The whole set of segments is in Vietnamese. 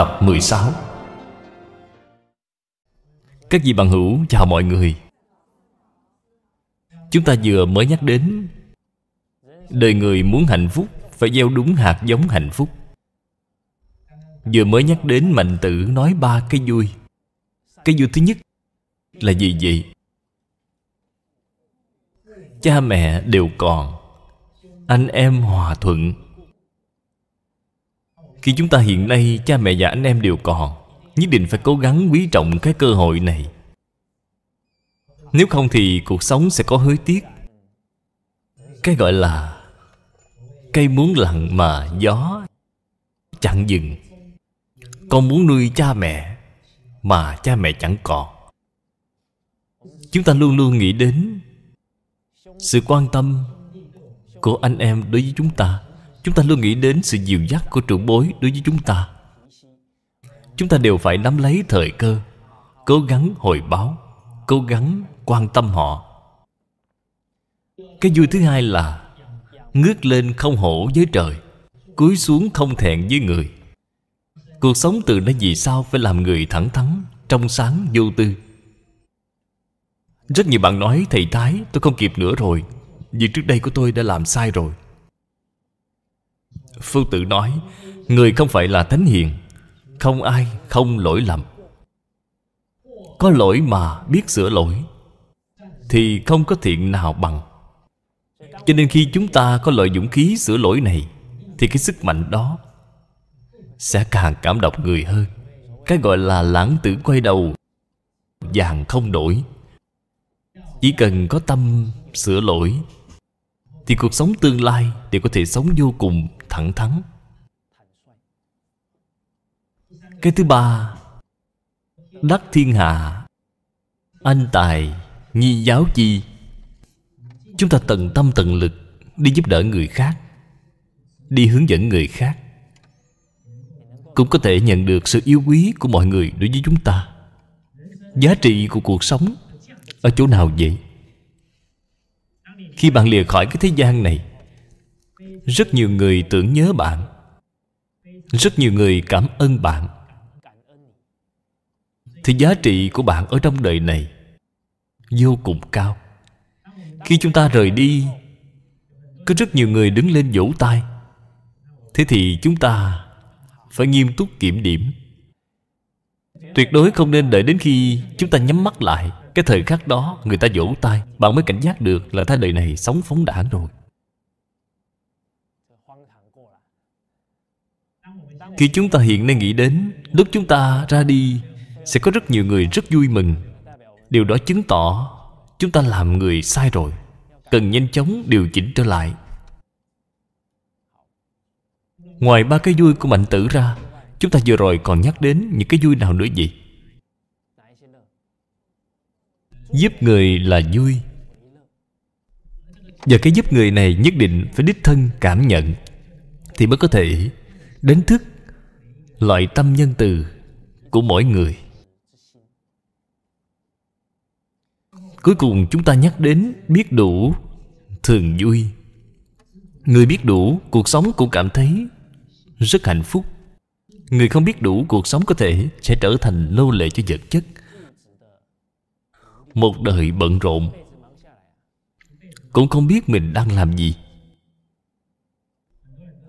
tập 16 Các vị bằng hữu chào mọi người Chúng ta vừa mới nhắc đến Đời người muốn hạnh phúc Phải gieo đúng hạt giống hạnh phúc Vừa mới nhắc đến mạnh tử nói ba cái vui Cái vui thứ nhất là gì vậy? Cha mẹ đều còn Anh em hòa thuận khi chúng ta hiện nay cha mẹ và anh em đều còn Nhất định phải cố gắng quý trọng cái cơ hội này Nếu không thì cuộc sống sẽ có hối tiếc Cái gọi là Cây muốn lặng mà gió Chẳng dừng Con muốn nuôi cha mẹ Mà cha mẹ chẳng còn Chúng ta luôn luôn nghĩ đến Sự quan tâm Của anh em đối với chúng ta Chúng ta luôn nghĩ đến sự dìu dắt của trưởng bối đối với chúng ta Chúng ta đều phải nắm lấy thời cơ Cố gắng hồi báo Cố gắng quan tâm họ Cái vui thứ hai là Ngước lên không hổ với trời Cúi xuống không thẹn với người Cuộc sống từ nay vì sao phải làm người thẳng thắn Trong sáng vô tư Rất nhiều bạn nói Thầy Thái tôi không kịp nữa rồi Vì trước đây của tôi đã làm sai rồi Phương tự nói Người không phải là thánh hiền Không ai không lỗi lầm Có lỗi mà biết sửa lỗi Thì không có thiện nào bằng Cho nên khi chúng ta có lợi dũng khí sửa lỗi này Thì cái sức mạnh đó Sẽ càng cảm động người hơn Cái gọi là lãng tử quay đầu Vàng không đổi Chỉ cần có tâm sửa lỗi Thì cuộc sống tương lai đều có thể sống vô cùng thẳng thắn cái thứ ba đắc thiên hạ anh tài nhi giáo chi chúng ta tận tâm tận lực đi giúp đỡ người khác đi hướng dẫn người khác cũng có thể nhận được sự yêu quý của mọi người đối với chúng ta giá trị của cuộc sống ở chỗ nào vậy khi bạn lìa khỏi cái thế gian này rất nhiều người tưởng nhớ bạn rất nhiều người cảm ơn bạn thì giá trị của bạn ở trong đời này vô cùng cao khi chúng ta rời đi có rất nhiều người đứng lên vỗ tay thế thì chúng ta phải nghiêm túc kiểm điểm tuyệt đối không nên đợi đến khi chúng ta nhắm mắt lại cái thời khắc đó người ta vỗ tay bạn mới cảnh giác được là ta đời này sống phóng đãng rồi Khi chúng ta hiện nay nghĩ đến Lúc chúng ta ra đi Sẽ có rất nhiều người rất vui mừng Điều đó chứng tỏ Chúng ta làm người sai rồi Cần nhanh chóng điều chỉnh trở lại Ngoài ba cái vui của mạnh tử ra Chúng ta vừa rồi còn nhắc đến Những cái vui nào nữa vậy Giúp người là vui Và cái giúp người này nhất định Phải đích thân cảm nhận Thì mới có thể đánh thức loại tâm nhân từ của mỗi người cuối cùng chúng ta nhắc đến biết đủ thường vui người biết đủ cuộc sống cũng cảm thấy rất hạnh phúc người không biết đủ cuộc sống có thể sẽ trở thành nô lệ cho vật chất một đời bận rộn cũng không biết mình đang làm gì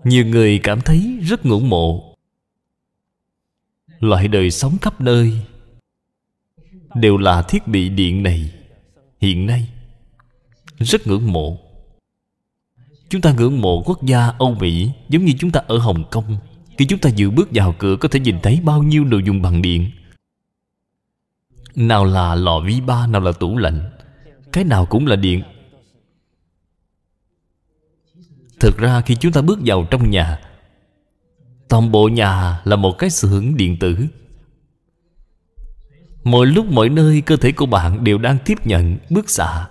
nhiều người cảm thấy rất ngưỡng mộ loại đời sống khắp nơi đều là thiết bị điện này hiện nay rất ngưỡng mộ chúng ta ngưỡng mộ quốc gia âu mỹ giống như chúng ta ở hồng kông khi chúng ta vừa bước vào cửa có thể nhìn thấy bao nhiêu đồ dùng bằng điện nào là lò vi ba nào là tủ lạnh cái nào cũng là điện thực ra khi chúng ta bước vào trong nhà Toàn bộ nhà là một cái xưởng điện tử Mỗi lúc mỗi nơi cơ thể của bạn đều đang tiếp nhận bức xạ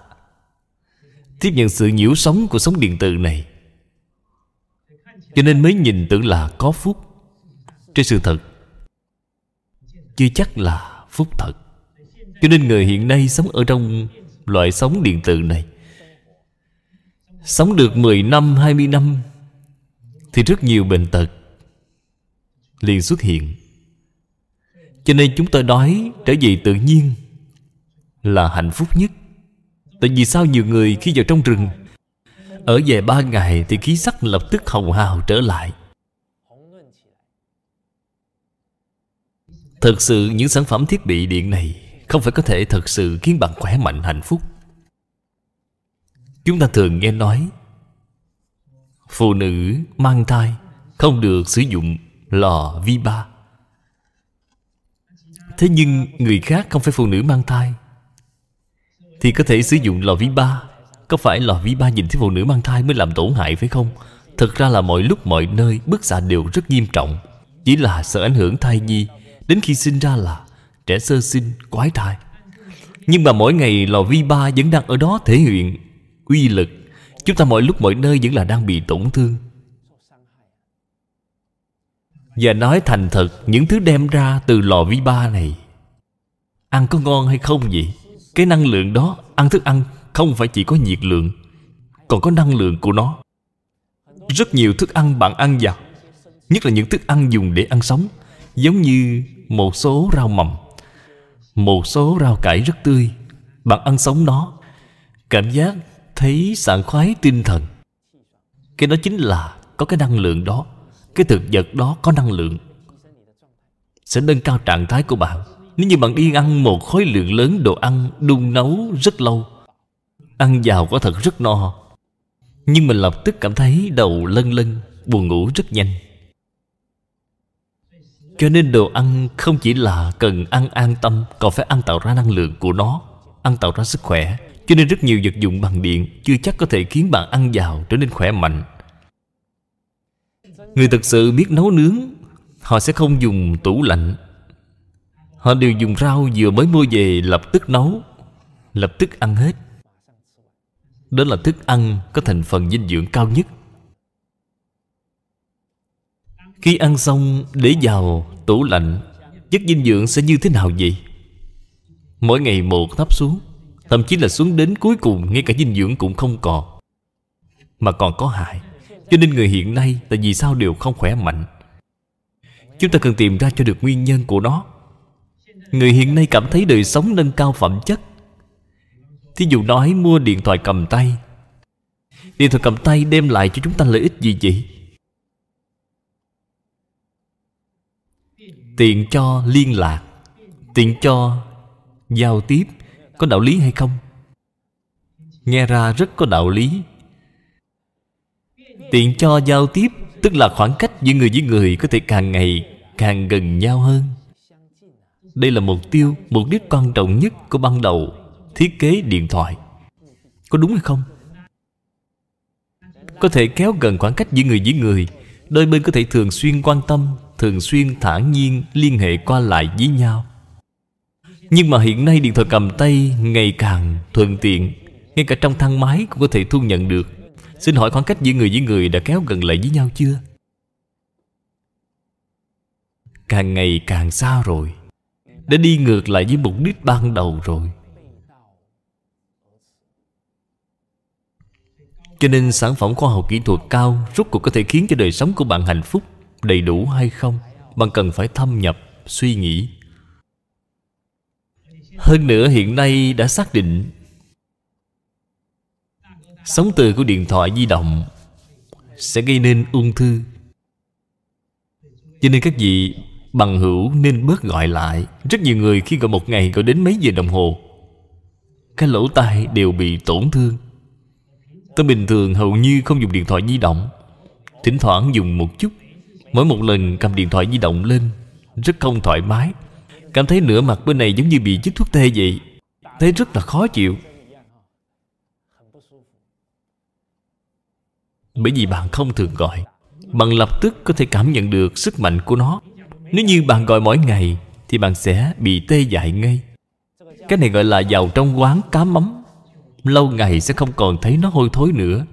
Tiếp nhận sự nhiễu sóng của sóng điện tử này Cho nên mới nhìn tưởng là có phúc Trên sự thật Chưa chắc là phúc thật Cho nên người hiện nay sống ở trong loại sóng điện tử này Sống được 10 năm, 20 năm Thì rất nhiều bệnh tật liền xuất hiện cho nên chúng ta nói trở về tự nhiên là hạnh phúc nhất tại vì sao nhiều người khi vào trong rừng ở về ba ngày thì khí sắc lập tức hồng hào trở lại thực sự những sản phẩm thiết bị điện này Không phải có thể thật sự khiến bạn khỏe mạnh hạnh phúc Chúng ta thường nghe nói Phụ nữ mang thai không được sử dụng lò vi ba thế nhưng người khác không phải phụ nữ mang thai thì có thể sử dụng lò ví ba có phải lò ví ba nhìn thấy phụ nữ mang thai mới làm tổn hại phải không thật ra là mọi lúc mọi nơi bức xạ đều rất nghiêm trọng chỉ là sợ ảnh hưởng thai nhi đến khi sinh ra là trẻ sơ sinh quái thai nhưng mà mỗi ngày lò vi ba vẫn đang ở đó thể hiện uy lực chúng ta mọi lúc mọi nơi vẫn là đang bị tổn thương và nói thành thật những thứ đem ra từ lò vi ba này ăn có ngon hay không vậy cái năng lượng đó ăn thức ăn không phải chỉ có nhiệt lượng còn có năng lượng của nó rất nhiều thức ăn bạn ăn vào nhất là những thức ăn dùng để ăn sống giống như một số rau mầm một số rau cải rất tươi bạn ăn sống nó cảm giác thấy sảng khoái tinh thần cái đó chính là có cái năng lượng đó cái thực vật đó có năng lượng sẽ nâng cao trạng thái của bạn nếu như bạn đi ăn một khối lượng lớn đồ ăn đun nấu rất lâu ăn vào có thật rất no nhưng mình lập tức cảm thấy đầu lân lân buồn ngủ rất nhanh cho nên đồ ăn không chỉ là cần ăn an tâm còn phải ăn tạo ra năng lượng của nó ăn tạo ra sức khỏe cho nên rất nhiều vật dụng bằng điện chưa chắc có thể khiến bạn ăn vào trở nên khỏe mạnh Người thực sự biết nấu nướng Họ sẽ không dùng tủ lạnh Họ đều dùng rau vừa mới mua về lập tức nấu Lập tức ăn hết Đó là thức ăn có thành phần dinh dưỡng cao nhất Khi ăn xong để vào tủ lạnh Chất dinh dưỡng sẽ như thế nào vậy? Mỗi ngày một thấp xuống Thậm chí là xuống đến cuối cùng Ngay cả dinh dưỡng cũng không còn Mà còn có hại cho nên người hiện nay tại vì sao đều không khỏe mạnh chúng ta cần tìm ra cho được nguyên nhân của nó người hiện nay cảm thấy đời sống nâng cao phẩm chất thí dụ nói mua điện thoại cầm tay điện thoại cầm tay đem lại cho chúng ta lợi ích gì vậy tiện cho liên lạc tiện cho giao tiếp có đạo lý hay không nghe ra rất có đạo lý tiện cho giao tiếp tức là khoảng cách giữa người với người có thể càng ngày càng gần nhau hơn đây là mục tiêu mục đích quan trọng nhất của ban đầu thiết kế điện thoại có đúng hay không có thể kéo gần khoảng cách giữa người với người đôi bên có thể thường xuyên quan tâm thường xuyên thản nhiên liên hệ qua lại với nhau nhưng mà hiện nay điện thoại cầm tay ngày càng thuận tiện ngay cả trong thang máy cũng có thể thu nhận được Xin hỏi khoảng cách giữa người với người đã kéo gần lại với nhau chưa? Càng ngày càng xa rồi Đã đi ngược lại với mục đích ban đầu rồi Cho nên sản phẩm khoa học kỹ thuật cao Rốt cuộc có thể khiến cho đời sống của bạn hạnh phúc Đầy đủ hay không Bạn cần phải thâm nhập, suy nghĩ Hơn nữa hiện nay đã xác định Sống từ của điện thoại di động Sẽ gây nên ung thư Cho nên các vị bằng hữu nên bớt gọi lại Rất nhiều người khi gọi một ngày gọi đến mấy giờ đồng hồ Cái lỗ tai đều bị tổn thương Tôi bình thường hầu như không dùng điện thoại di động Thỉnh thoảng dùng một chút Mỗi một lần cầm điện thoại di động lên Rất không thoải mái Cảm thấy nửa mặt bên này giống như bị chích thuốc tê vậy Thấy rất là khó chịu Bởi vì bạn không thường gọi Bạn lập tức có thể cảm nhận được sức mạnh của nó Nếu như bạn gọi mỗi ngày Thì bạn sẽ bị tê dại ngay Cái này gọi là vào trong quán cá mắm Lâu ngày sẽ không còn thấy nó hôi thối nữa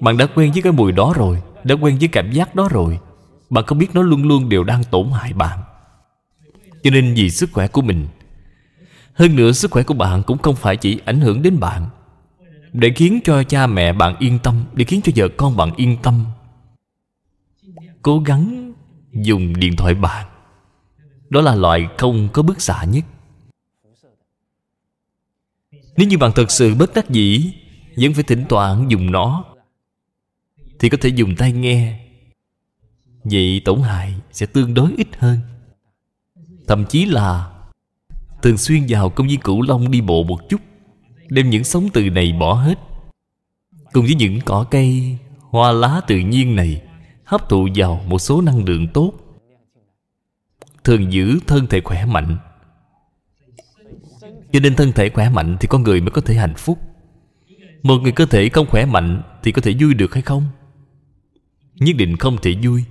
Bạn đã quen với cái mùi đó rồi Đã quen với cảm giác đó rồi Bạn có biết nó luôn luôn đều đang tổn hại bạn Cho nên vì sức khỏe của mình Hơn nữa sức khỏe của bạn cũng không phải chỉ ảnh hưởng đến bạn để khiến cho cha mẹ bạn yên tâm để khiến cho vợ con bạn yên tâm cố gắng dùng điện thoại bàn đó là loại không có bức xạ nhất nếu như bạn thật sự bất đắc dĩ vẫn phải thỉnh thoảng dùng nó thì có thể dùng tai nghe vậy tổn hại sẽ tương đối ít hơn thậm chí là thường xuyên vào công viên cửu long đi bộ một chút đem những sống từ này bỏ hết cùng với những cỏ cây hoa lá tự nhiên này hấp thụ vào một số năng lượng tốt thường giữ thân thể khỏe mạnh cho nên thân thể khỏe mạnh thì con người mới có thể hạnh phúc một người cơ thể không khỏe mạnh thì có thể vui được hay không nhất định không thể vui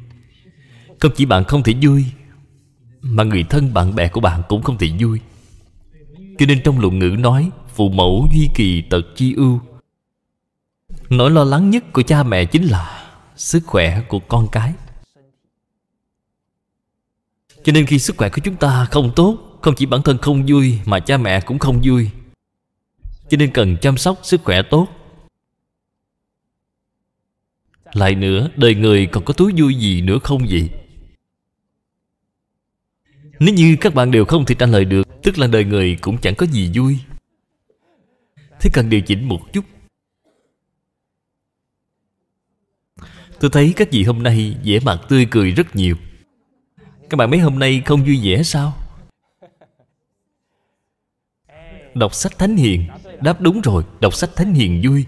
không chỉ bạn không thể vui mà người thân bạn bè của bạn cũng không thể vui cho nên trong luận ngữ nói phụ mẫu duy kỳ tật chi ưu nỗi lo lắng nhất của cha mẹ chính là sức khỏe của con cái cho nên khi sức khỏe của chúng ta không tốt không chỉ bản thân không vui mà cha mẹ cũng không vui cho nên cần chăm sóc sức khỏe tốt lại nữa đời người còn có túi vui gì nữa không vậy nếu như các bạn đều không thể trả lời được Tức là đời người cũng chẳng có gì vui Thế cần điều chỉnh một chút Tôi thấy các vị hôm nay vẻ mặt tươi cười rất nhiều Các bạn mấy hôm nay không vui vẻ sao? Đọc sách Thánh Hiền Đáp đúng rồi, đọc sách Thánh Hiền vui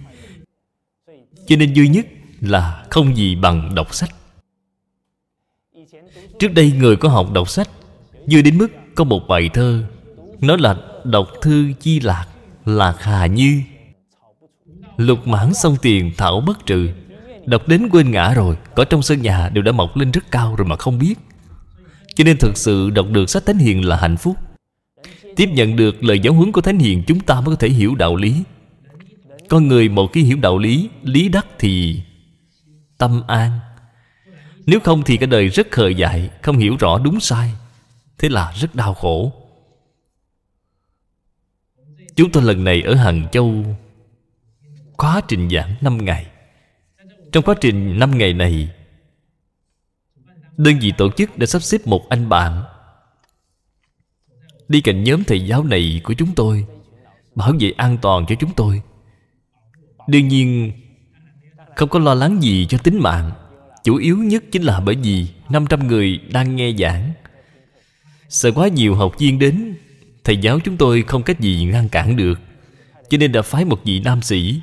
Cho nên vui nhất là không gì bằng đọc sách Trước đây người có học đọc sách Vui đến mức có một bài thơ Nó là đọc thư chi lạc là khà Như Lục mãn xong tiền thảo bất trừ Đọc đến quên ngã rồi có trong sân nhà đều đã mọc lên rất cao rồi mà không biết Cho nên thực sự đọc được sách Thánh Hiền là hạnh phúc Tiếp nhận được lời giáo huấn của Thánh Hiền Chúng ta mới có thể hiểu đạo lý Con người một khi hiểu đạo lý Lý đắc thì tâm an Nếu không thì cả đời rất khờ dại Không hiểu rõ đúng sai Thế là rất đau khổ Chúng tôi lần này ở Hàng Châu quá trình giảng 5 ngày Trong quá trình 5 ngày này Đơn vị tổ chức đã sắp xếp một anh bạn Đi cạnh nhóm thầy giáo này của chúng tôi Bảo vệ an toàn cho chúng tôi Đương nhiên Không có lo lắng gì cho tính mạng Chủ yếu nhất chính là bởi vì 500 người đang nghe giảng Sợ quá nhiều học viên đến Thầy giáo chúng tôi không cách gì ngăn cản được Cho nên đã phái một vị nam sĩ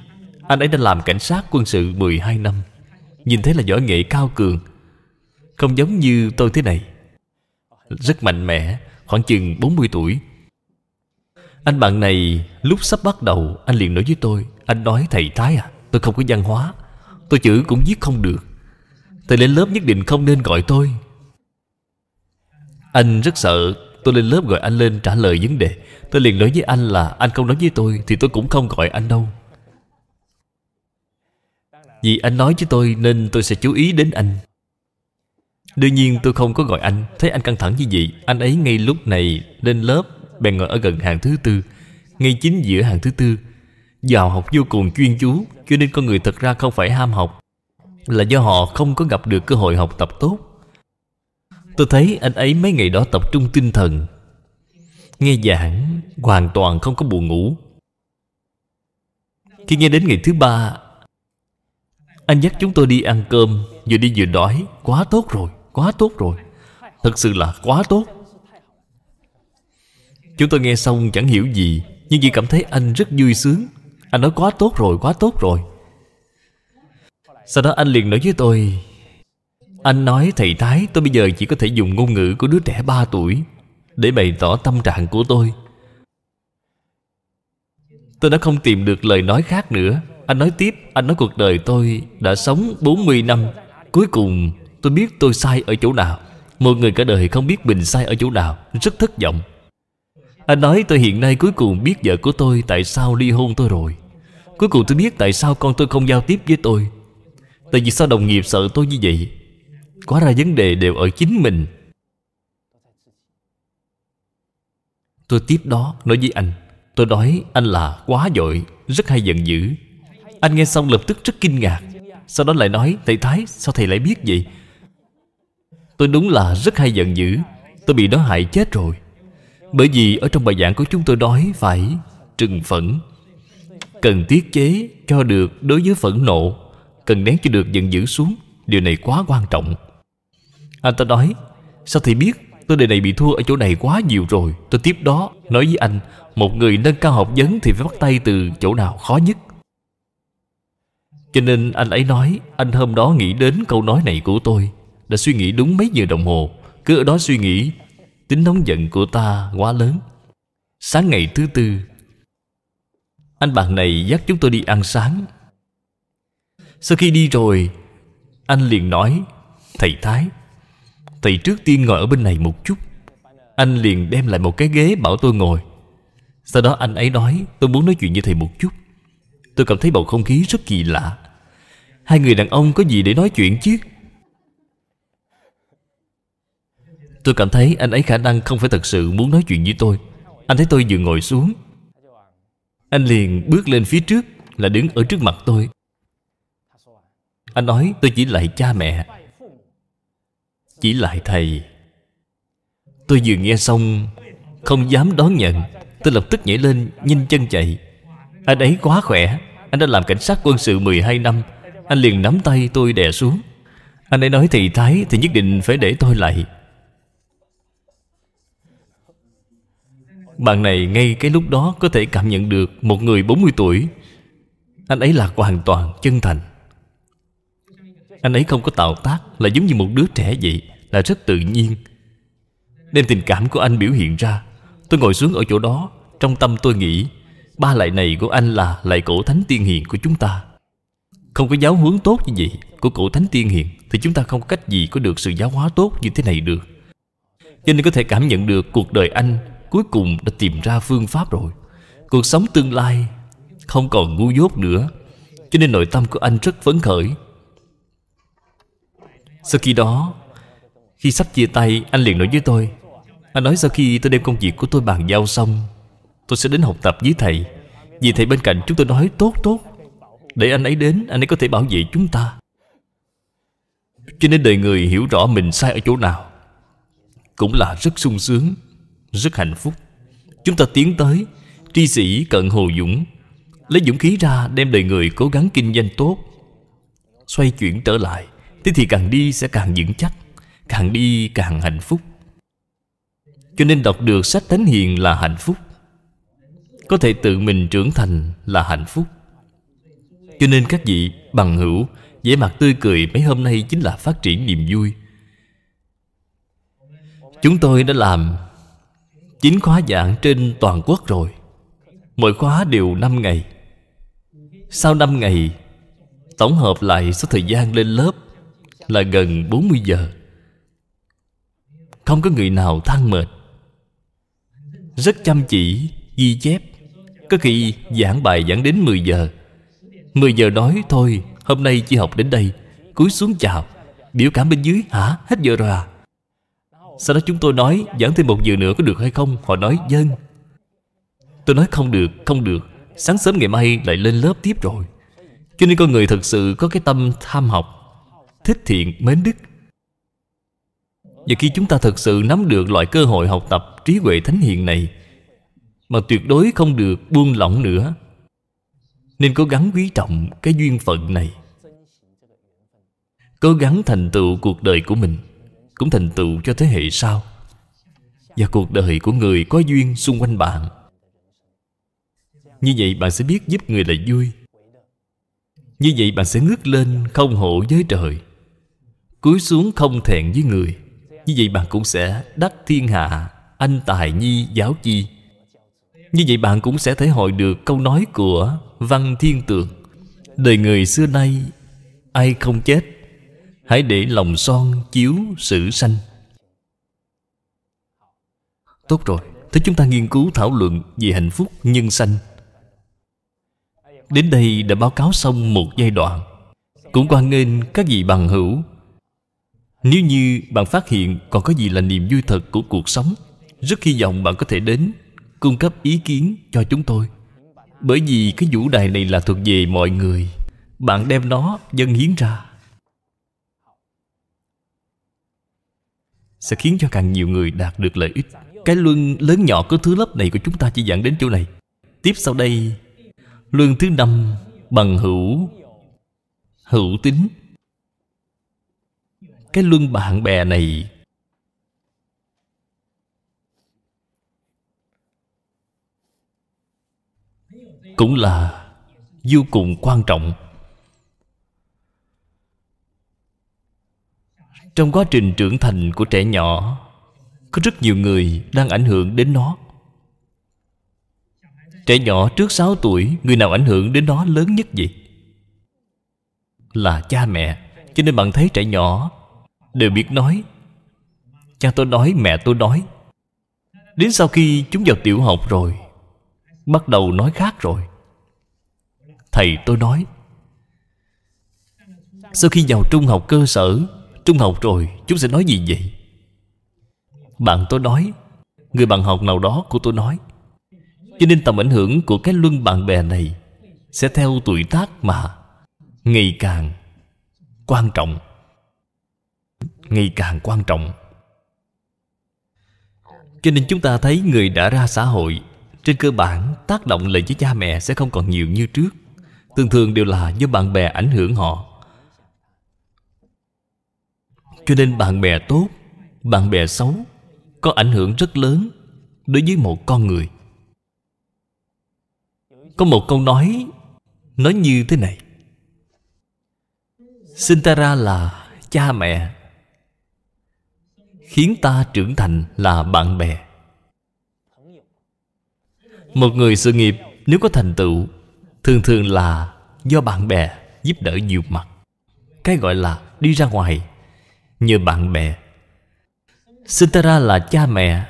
Anh ấy đã làm cảnh sát quân sự 12 năm Nhìn thấy là võ nghệ cao cường Không giống như tôi thế này Rất mạnh mẽ Khoảng chừng 40 tuổi Anh bạn này lúc sắp bắt đầu Anh liền nói với tôi Anh nói thầy Thái à Tôi không có văn hóa Tôi chữ cũng viết không được Thầy lên lớp nhất định không nên gọi tôi Anh rất sợ Tôi lên lớp gọi anh lên trả lời vấn đề Tôi liền nói với anh là Anh không nói với tôi thì tôi cũng không gọi anh đâu Vì anh nói với tôi nên tôi sẽ chú ý đến anh Đương nhiên tôi không có gọi anh Thấy anh căng thẳng như vậy Anh ấy ngay lúc này lên lớp Bèn ngồi ở gần hàng thứ tư Ngay chính giữa hàng thứ tư Vào học vô cùng chuyên chú Cho nên con người thật ra không phải ham học Là do họ không có gặp được cơ hội học tập tốt Tôi thấy anh ấy mấy ngày đó tập trung tinh thần Nghe giảng hoàn toàn không có buồn ngủ Khi nghe đến ngày thứ ba Anh dắt chúng tôi đi ăn cơm Vừa đi vừa đói Quá tốt rồi, quá tốt rồi Thật sự là quá tốt Chúng tôi nghe xong chẳng hiểu gì Nhưng chỉ cảm thấy anh rất vui sướng Anh nói quá tốt rồi, quá tốt rồi Sau đó anh liền nói với tôi anh nói thầy Thái tôi bây giờ chỉ có thể dùng ngôn ngữ của đứa trẻ 3 tuổi Để bày tỏ tâm trạng của tôi Tôi đã không tìm được lời nói khác nữa Anh nói tiếp Anh nói cuộc đời tôi đã sống 40 năm Cuối cùng tôi biết tôi sai ở chỗ nào Một người cả đời không biết mình sai ở chỗ nào Rất thất vọng Anh nói tôi hiện nay cuối cùng biết vợ của tôi Tại sao ly hôn tôi rồi Cuối cùng tôi biết tại sao con tôi không giao tiếp với tôi Tại vì sao đồng nghiệp sợ tôi như vậy Quá ra vấn đề đều ở chính mình Tôi tiếp đó nói với anh Tôi nói anh là quá dội Rất hay giận dữ Anh nghe xong lập tức rất kinh ngạc Sau đó lại nói Thầy Thái sao thầy lại biết vậy Tôi đúng là rất hay giận dữ Tôi bị nó hại chết rồi Bởi vì ở trong bài giảng của chúng tôi nói Phải trừng phẫn Cần tiết chế cho được đối với phẫn nộ Cần nén cho được giận dữ xuống Điều này quá quan trọng Anh ta nói Sao thầy biết tôi đề này bị thua ở chỗ này quá nhiều rồi Tôi tiếp đó nói với anh Một người nâng cao học vấn thì phải bắt tay từ chỗ nào khó nhất Cho nên anh ấy nói Anh hôm đó nghĩ đến câu nói này của tôi Đã suy nghĩ đúng mấy giờ đồng hồ Cứ ở đó suy nghĩ Tính nóng giận của ta quá lớn Sáng ngày thứ tư Anh bạn này dắt chúng tôi đi ăn sáng Sau khi đi rồi anh liền nói Thầy Thái Thầy trước tiên ngồi ở bên này một chút Anh liền đem lại một cái ghế bảo tôi ngồi Sau đó anh ấy nói Tôi muốn nói chuyện với thầy một chút Tôi cảm thấy bầu không khí rất kỳ lạ Hai người đàn ông có gì để nói chuyện chứ Tôi cảm thấy anh ấy khả năng không phải thật sự muốn nói chuyện với tôi Anh thấy tôi vừa ngồi xuống Anh liền bước lên phía trước Là đứng ở trước mặt tôi anh nói tôi chỉ lại cha mẹ Chỉ lại thầy Tôi vừa nghe xong Không dám đón nhận Tôi lập tức nhảy lên nhanh chân chạy Anh ấy quá khỏe Anh đã làm cảnh sát quân sự 12 năm Anh liền nắm tay tôi đè xuống Anh ấy nói thì thái thì nhất định phải để tôi lại Bạn này ngay cái lúc đó có thể cảm nhận được Một người 40 tuổi Anh ấy là hoàn toàn chân thành anh ấy không có tạo tác Là giống như một đứa trẻ vậy Là rất tự nhiên Đem tình cảm của anh biểu hiện ra Tôi ngồi xuống ở chỗ đó Trong tâm tôi nghĩ Ba lại này của anh là lại cổ thánh tiên hiền của chúng ta Không có giáo hướng tốt như vậy Của cổ thánh tiên hiền Thì chúng ta không có cách gì có được sự giáo hóa tốt như thế này được Cho nên có thể cảm nhận được cuộc đời anh Cuối cùng đã tìm ra phương pháp rồi Cuộc sống tương lai Không còn ngu dốt nữa Cho nên nội tâm của anh rất phấn khởi sau khi đó Khi sắp chia tay anh liền nói với tôi Anh nói sau khi tôi đem công việc của tôi bàn giao xong Tôi sẽ đến học tập với thầy Vì thầy bên cạnh chúng tôi nói tốt tốt Để anh ấy đến anh ấy có thể bảo vệ chúng ta Cho nên đời người hiểu rõ mình sai ở chỗ nào Cũng là rất sung sướng Rất hạnh phúc Chúng ta tiến tới Tri sĩ cận Hồ Dũng Lấy dũng khí ra đem đời người cố gắng kinh doanh tốt Xoay chuyển trở lại Thế thì càng đi sẽ càng vững chắc Càng đi càng hạnh phúc Cho nên đọc được sách Thánh Hiền là hạnh phúc Có thể tự mình trưởng thành là hạnh phúc Cho nên các vị bằng hữu vẻ mặt tươi cười mấy hôm nay chính là phát triển niềm vui Chúng tôi đã làm chín khóa giảng trên toàn quốc rồi Mỗi khóa đều 5 ngày Sau 5 ngày Tổng hợp lại số thời gian lên lớp là gần 40 giờ Không có người nào than mệt Rất chăm chỉ, ghi chép Có khi giảng bài giảng đến 10 giờ 10 giờ nói thôi Hôm nay chỉ học đến đây Cúi xuống chào Biểu cảm bên dưới hả? Hết giờ rồi à? Sau đó chúng tôi nói Giảng thêm một giờ nữa có được hay không? Họ nói dân Tôi nói không được, không được Sáng sớm ngày mai lại lên lớp tiếp rồi Cho nên con người thật sự có cái tâm tham học thích thiện mến đức và khi chúng ta thật sự nắm được loại cơ hội học tập trí huệ thánh hiền này mà tuyệt đối không được buông lỏng nữa nên cố gắng quý trọng cái duyên phận này cố gắng thành tựu cuộc đời của mình cũng thành tựu cho thế hệ sau và cuộc đời của người có duyên xung quanh bạn như vậy bạn sẽ biết giúp người là vui như vậy bạn sẽ ngước lên không hổ với trời cúi xuống không thẹn với người như vậy bạn cũng sẽ đắc thiên hạ anh tài nhi giáo chi như vậy bạn cũng sẽ thể hội được câu nói của văn thiên tượng đời người xưa nay ai không chết hãy để lòng son chiếu sử sanh tốt rồi thế chúng ta nghiên cứu thảo luận về hạnh phúc nhân sanh đến đây đã báo cáo xong một giai đoạn cũng quan nên các vị bằng hữu nếu như bạn phát hiện còn có gì là niềm vui thật của cuộc sống rất hy vọng bạn có thể đến cung cấp ý kiến cho chúng tôi bởi vì cái vũ đài này là thuộc về mọi người bạn đem nó dâng hiến ra sẽ khiến cho càng nhiều người đạt được lợi ích cái luân lớn nhỏ của thứ lớp này của chúng ta chỉ dẫn đến chỗ này tiếp sau đây luân thứ năm bằng hữu hữu tính cái luân bạn bè này cũng là vô cùng quan trọng trong quá trình trưởng thành của trẻ nhỏ có rất nhiều người đang ảnh hưởng đến nó trẻ nhỏ trước 6 tuổi người nào ảnh hưởng đến nó lớn nhất gì là cha mẹ cho nên bạn thấy trẻ nhỏ đều biết nói cha tôi nói mẹ tôi nói đến sau khi chúng vào tiểu học rồi bắt đầu nói khác rồi thầy tôi nói sau khi vào trung học cơ sở trung học rồi chúng sẽ nói gì vậy bạn tôi nói người bạn học nào đó của tôi nói cho nên tầm ảnh hưởng của cái luân bạn bè này sẽ theo tuổi tác mà ngày càng quan trọng ngày càng quan trọng cho nên chúng ta thấy người đã ra xã hội trên cơ bản tác động lại với cha mẹ sẽ không còn nhiều như trước thường thường đều là do bạn bè ảnh hưởng họ cho nên bạn bè tốt bạn bè xấu có ảnh hưởng rất lớn đối với một con người có một câu nói nói như thế này sinh ta ra là cha mẹ khiến ta trưởng thành là bạn bè một người sự nghiệp nếu có thành tựu thường thường là do bạn bè giúp đỡ nhiều mặt cái gọi là đi ra ngoài nhờ bạn bè sinh ta ra là cha mẹ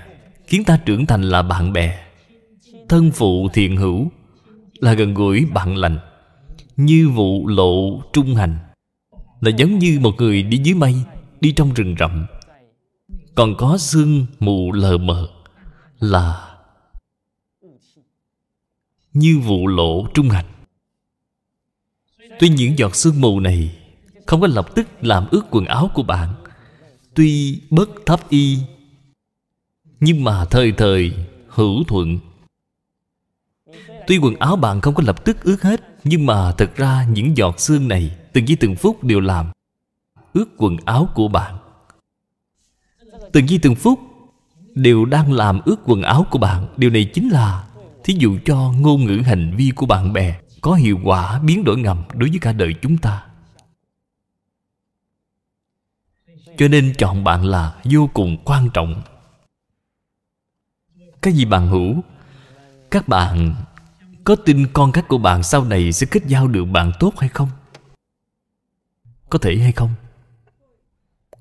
khiến ta trưởng thành là bạn bè thân phụ thiện hữu là gần gũi bạn lành như vụ lộ trung hành là giống như một người đi dưới mây đi trong rừng rậm còn có sương mù lờ mờ là như vụ lộ trung hạch tuy những giọt sương mù này không có lập tức làm ướt quần áo của bạn tuy bất thấp y nhưng mà thời thời hữu thuận Tuy quần áo bạn không có lập tức ướt hết Nhưng mà thật ra những giọt xương này Từng giây từng phút đều làm Ướt quần áo của bạn Từng giây từng phút Đều đang làm ướt quần áo của bạn Điều này chính là Thí dụ cho ngôn ngữ hành vi của bạn bè Có hiệu quả biến đổi ngầm đối với cả đời chúng ta Cho nên chọn bạn là vô cùng quan trọng cái gì bạn hữu Các bạn có tin con cái của bạn sau này sẽ kết giao được bạn tốt hay không? Có thể hay không?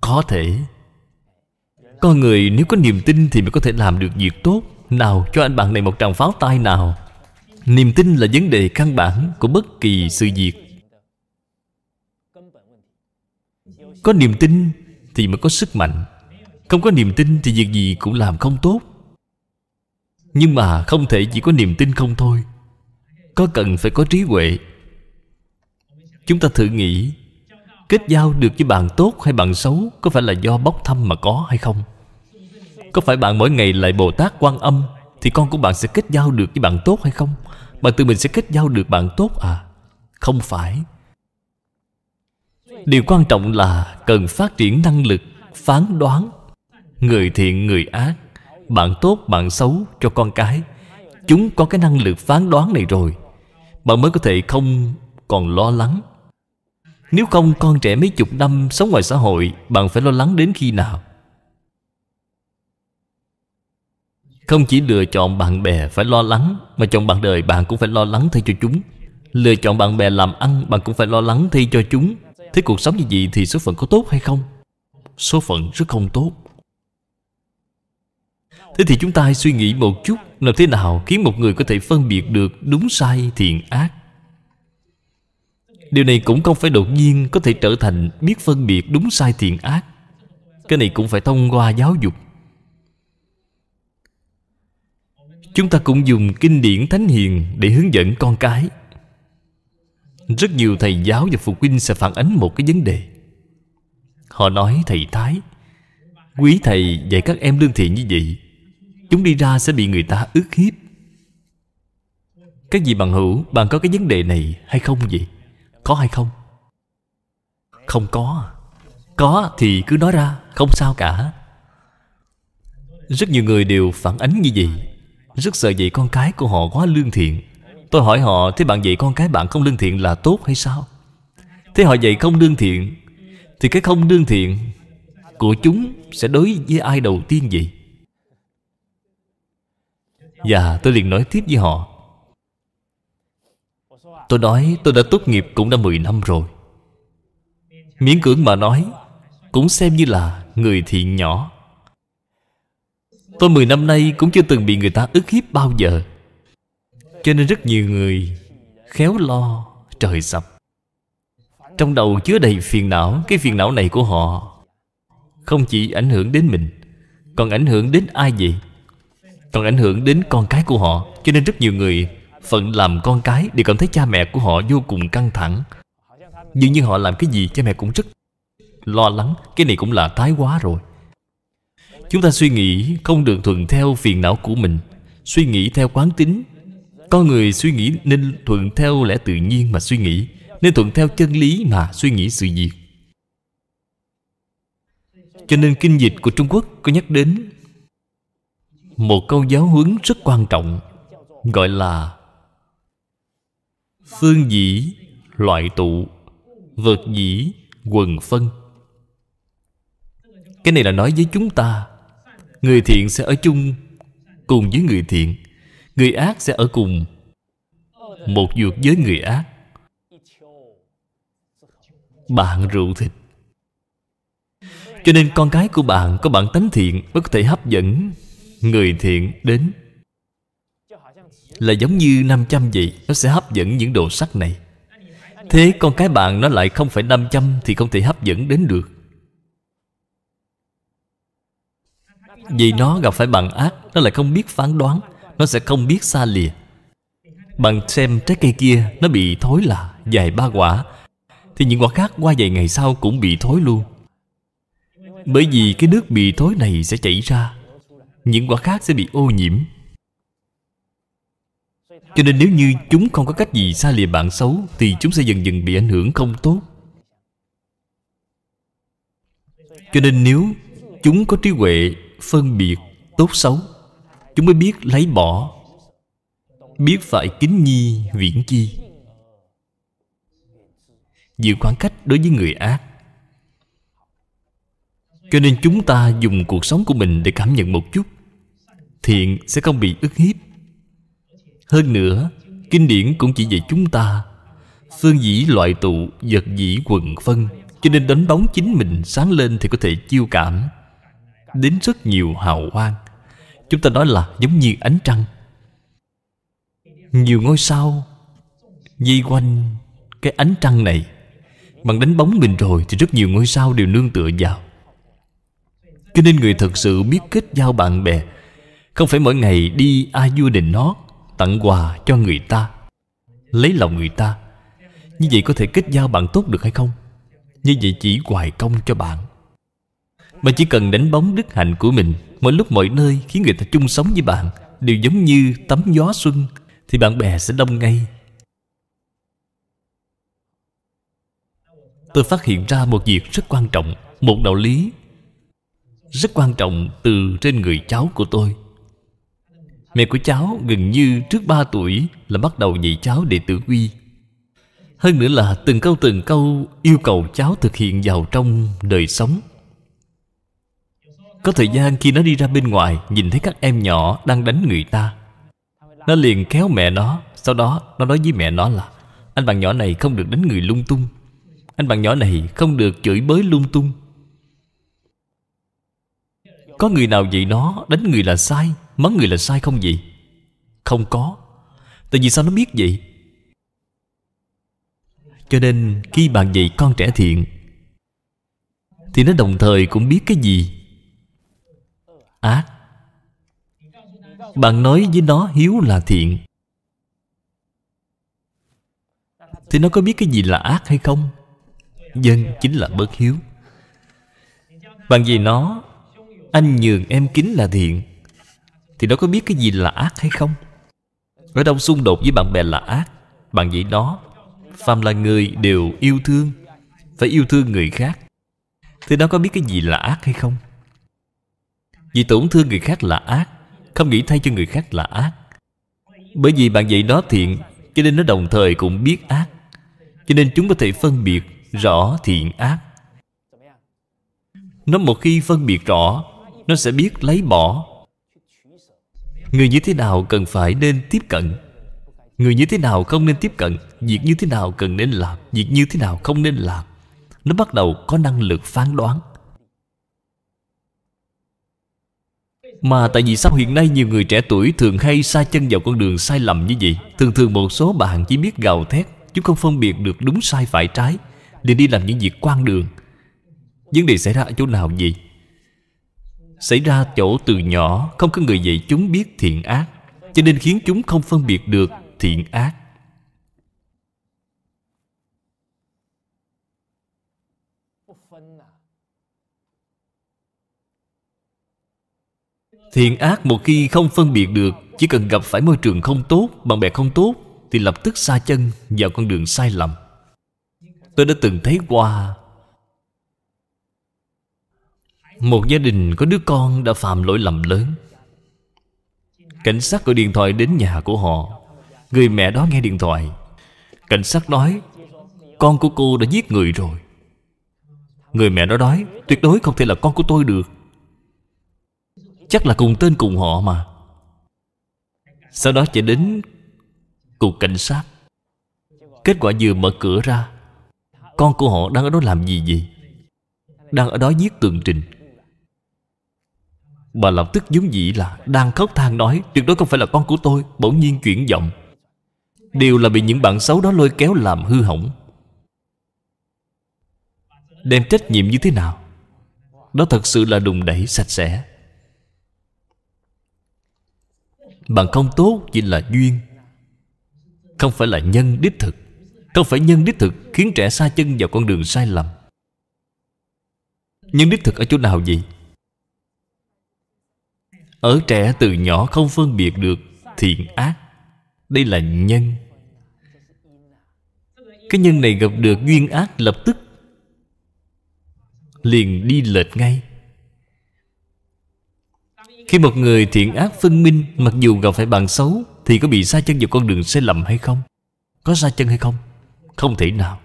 Có thể con người nếu có niềm tin thì mới có thể làm được việc tốt Nào cho anh bạn này một tràng pháo tay nào Niềm tin là vấn đề căn bản của bất kỳ sự việc Có niềm tin thì mới có sức mạnh Không có niềm tin thì việc gì cũng làm không tốt Nhưng mà không thể chỉ có niềm tin không thôi Có cần phải có trí huệ Chúng ta thử nghĩ Kết giao được với bạn tốt hay bạn xấu Có phải là do bốc thăm mà có hay không có phải bạn mỗi ngày lại Bồ Tát quan âm Thì con của bạn sẽ kết giao được với bạn tốt hay không Bạn tự mình sẽ kết giao được bạn tốt à Không phải Điều quan trọng là Cần phát triển năng lực Phán đoán Người thiện người ác Bạn tốt bạn xấu cho con cái Chúng có cái năng lực phán đoán này rồi Bạn mới có thể không còn lo lắng Nếu không con trẻ mấy chục năm Sống ngoài xã hội Bạn phải lo lắng đến khi nào Không chỉ lựa chọn bạn bè phải lo lắng Mà chọn bạn đời bạn cũng phải lo lắng thay cho chúng Lựa chọn bạn bè làm ăn bạn cũng phải lo lắng thay cho chúng Thế cuộc sống như vậy thì số phận có tốt hay không? Số phận rất không tốt Thế thì chúng ta hãy suy nghĩ một chút Làm thế nào khiến một người có thể phân biệt được đúng sai thiện ác Điều này cũng không phải đột nhiên có thể trở thành biết phân biệt đúng sai thiện ác Cái này cũng phải thông qua giáo dục Chúng ta cũng dùng kinh điển thánh hiền Để hướng dẫn con cái Rất nhiều thầy giáo và phụ huynh Sẽ phản ánh một cái vấn đề Họ nói thầy Thái Quý thầy dạy các em lương thiện như vậy Chúng đi ra sẽ bị người ta ức hiếp cái gì bằng hữu Bạn có cái vấn đề này hay không vậy Có hay không Không có Có thì cứ nói ra Không sao cả Rất nhiều người đều phản ánh như vậy rất sợ vậy con cái của họ quá lương thiện Tôi hỏi họ Thế bạn vậy con cái bạn không lương thiện là tốt hay sao Thế họ vậy không lương thiện Thì cái không lương thiện Của chúng sẽ đối với ai đầu tiên vậy Và dạ, tôi liền nói tiếp với họ Tôi nói tôi đã tốt nghiệp cũng đã 10 năm rồi Miễn cưỡng mà nói Cũng xem như là người thiện nhỏ Tôi 10 năm nay cũng chưa từng bị người ta ức hiếp bao giờ Cho nên rất nhiều người Khéo lo trời sập Trong đầu chứa đầy phiền não Cái phiền não này của họ Không chỉ ảnh hưởng đến mình Còn ảnh hưởng đến ai vậy Còn ảnh hưởng đến con cái của họ Cho nên rất nhiều người Phận làm con cái Đều cảm thấy cha mẹ của họ vô cùng căng thẳng Dường như họ làm cái gì cha mẹ cũng rất Lo lắng Cái này cũng là thái quá rồi Chúng ta suy nghĩ không được thuận theo phiền não của mình Suy nghĩ theo quán tính Con người suy nghĩ nên thuận theo lẽ tự nhiên mà suy nghĩ Nên thuận theo chân lý mà suy nghĩ sự việc Cho nên kinh dịch của Trung Quốc có nhắc đến Một câu giáo huấn rất quan trọng Gọi là Phương dĩ loại tụ Vật dĩ quần phân Cái này là nói với chúng ta người thiện sẽ ở chung cùng với người thiện người ác sẽ ở cùng một dược với người ác bạn rượu thịt cho nên con cái của bạn có bản tánh thiện mới có thể hấp dẫn người thiện đến là giống như 500 vậy nó sẽ hấp dẫn những đồ sắt này thế con cái bạn nó lại không phải 500 thì không thể hấp dẫn đến được Vì nó gặp phải bằng ác Nó lại không biết phán đoán Nó sẽ không biết xa lìa Bạn xem trái cây kia Nó bị thối là dài ba quả Thì những quả khác qua vài ngày sau cũng bị thối luôn Bởi vì cái nước bị thối này sẽ chảy ra Những quả khác sẽ bị ô nhiễm Cho nên nếu như chúng không có cách gì xa lìa bạn xấu Thì chúng sẽ dần dần bị ảnh hưởng không tốt Cho nên nếu chúng có trí huệ phân biệt tốt xấu chúng mới biết lấy bỏ biết phải kính nhi viễn chi giữ khoảng cách đối với người ác cho nên chúng ta dùng cuộc sống của mình để cảm nhận một chút thiện sẽ không bị ức hiếp hơn nữa kinh điển cũng chỉ dạy chúng ta phương dĩ loại tụ vật dĩ quần phân cho nên đánh bóng chính mình sáng lên thì có thể chiêu cảm đến rất nhiều hào quang chúng ta nói là giống như ánh trăng nhiều ngôi sao di quanh cái ánh trăng này bằng đánh bóng mình rồi thì rất nhiều ngôi sao đều nương tựa vào cho nên người thật sự biết kết giao bạn bè không phải mỗi ngày đi a vua đình nó tặng quà cho người ta lấy lòng người ta như vậy có thể kết giao bạn tốt được hay không như vậy chỉ hoài công cho bạn mà chỉ cần đánh bóng đức hạnh của mình Mỗi lúc mọi nơi khiến người ta chung sống với bạn Đều giống như tấm gió xuân Thì bạn bè sẽ đông ngay Tôi phát hiện ra một việc rất quan trọng Một đạo lý Rất quan trọng từ trên người cháu của tôi Mẹ của cháu gần như trước ba tuổi Là bắt đầu dạy cháu để tử quy Hơn nữa là từng câu từng câu Yêu cầu cháu thực hiện vào trong đời sống có thời gian khi nó đi ra bên ngoài Nhìn thấy các em nhỏ đang đánh người ta Nó liền kéo mẹ nó Sau đó nó nói với mẹ nó là Anh bạn nhỏ này không được đánh người lung tung Anh bạn nhỏ này không được chửi bới lung tung Có người nào vậy nó Đánh người là sai Mắng người là sai không vậy Không có Tại vì sao nó biết vậy Cho nên khi bạn dạy con trẻ thiện Thì nó đồng thời cũng biết cái gì ác bạn nói với nó hiếu là thiện thì nó có biết cái gì là ác hay không dân chính là bất hiếu bạn gì nó anh nhường em kính là thiện thì nó có biết cái gì là ác hay không ở đâu xung đột với bạn bè là ác bạn vậy đó, phàm là người đều yêu thương phải yêu thương người khác thì nó có biết cái gì là ác hay không vì tổn thương người khác là ác Không nghĩ thay cho người khác là ác Bởi vì bạn dạy nó thiện Cho nên nó đồng thời cũng biết ác Cho nên chúng có thể phân biệt rõ thiện ác Nó một khi phân biệt rõ Nó sẽ biết lấy bỏ Người như thế nào cần phải nên tiếp cận Người như thế nào không nên tiếp cận Việc như thế nào cần nên làm Việc như thế nào không nên làm Nó bắt đầu có năng lực phán đoán Mà tại vì sao hiện nay nhiều người trẻ tuổi thường hay xa chân vào con đường sai lầm như vậy Thường thường một số bạn chỉ biết gào thét chứ không phân biệt được đúng sai phải trái để đi làm những việc quan đường Vấn đề xảy ra ở chỗ nào vậy? Xảy ra chỗ từ nhỏ không có người dạy chúng biết thiện ác Cho nên khiến chúng không phân biệt được thiện ác Thiện ác một khi không phân biệt được Chỉ cần gặp phải môi trường không tốt Bạn bè không tốt Thì lập tức xa chân vào con đường sai lầm Tôi đã từng thấy qua Một gia đình có đứa con đã phạm lỗi lầm lớn Cảnh sát gọi điện thoại đến nhà của họ Người mẹ đó nghe điện thoại Cảnh sát nói Con của cô đã giết người rồi Người mẹ đó nói Tuyệt đối không thể là con của tôi được Chắc là cùng tên cùng họ mà Sau đó chạy đến Cục cảnh sát Kết quả vừa mở cửa ra Con của họ đang ở đó làm gì gì Đang ở đó giết tường trình Bà lập tức giống dĩ là Đang khóc than nói Tuyệt đối không phải là con của tôi Bỗng nhiên chuyển giọng Đều là bị những bạn xấu đó lôi kéo làm hư hỏng Đem trách nhiệm như thế nào Đó thật sự là đùng đẩy sạch sẽ Bằng không tốt chỉ là duyên Không phải là nhân đích thực Không phải nhân đích thực Khiến trẻ xa chân vào con đường sai lầm Nhân đích thực ở chỗ nào vậy? Ở trẻ từ nhỏ không phân biệt được Thiện ác Đây là nhân Cái nhân này gặp được duyên ác lập tức Liền đi lệch ngay khi một người thiện ác phân minh Mặc dù gặp phải bạn xấu Thì có bị xa chân vào con đường sai lầm hay không Có xa chân hay không Không thể nào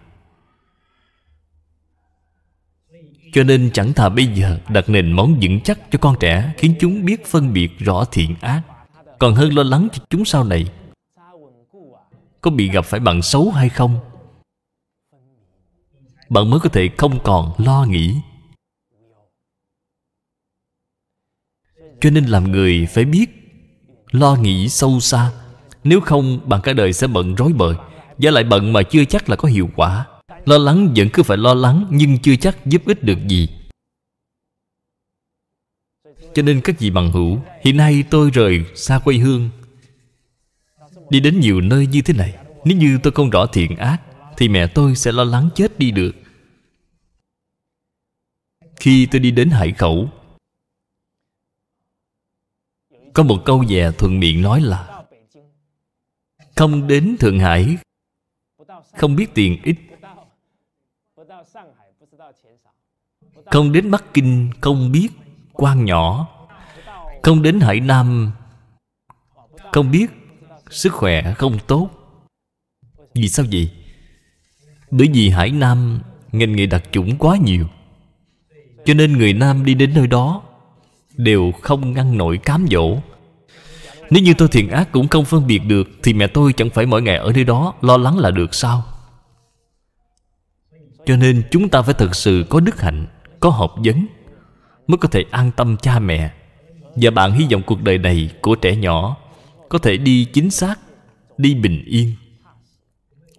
Cho nên chẳng thà bây giờ đặt nền móng vững chắc cho con trẻ Khiến chúng biết phân biệt rõ thiện ác Còn hơn lo lắng cho chúng sau này Có bị gặp phải bạn xấu hay không Bạn mới có thể không còn lo nghĩ cho nên làm người phải biết lo nghĩ sâu xa nếu không bạn cả đời sẽ bận rối bời Và lại bận mà chưa chắc là có hiệu quả Lo lắng vẫn cứ phải lo lắng Nhưng chưa chắc giúp ích được gì Cho nên các vị bằng hữu Hiện nay tôi rời xa quê hương Đi đến nhiều nơi như thế này Nếu như tôi không rõ thiện ác Thì mẹ tôi sẽ lo lắng chết đi được Khi tôi đi đến Hải Khẩu có một câu dè thuận miệng nói là Không đến Thượng Hải Không biết tiền ít Không đến Bắc Kinh Không biết quan nhỏ Không đến Hải Nam Không biết Sức khỏe không tốt Vì sao vậy? Bởi vì Hải Nam Ngành nghề đặc chủng quá nhiều Cho nên người Nam đi đến nơi đó Đều không ngăn nổi cám dỗ nếu như tôi thiện ác cũng không phân biệt được Thì mẹ tôi chẳng phải mỗi ngày ở nơi đó Lo lắng là được sao Cho nên chúng ta phải thật sự có đức hạnh Có học vấn Mới có thể an tâm cha mẹ Và bạn hy vọng cuộc đời này của trẻ nhỏ Có thể đi chính xác Đi bình yên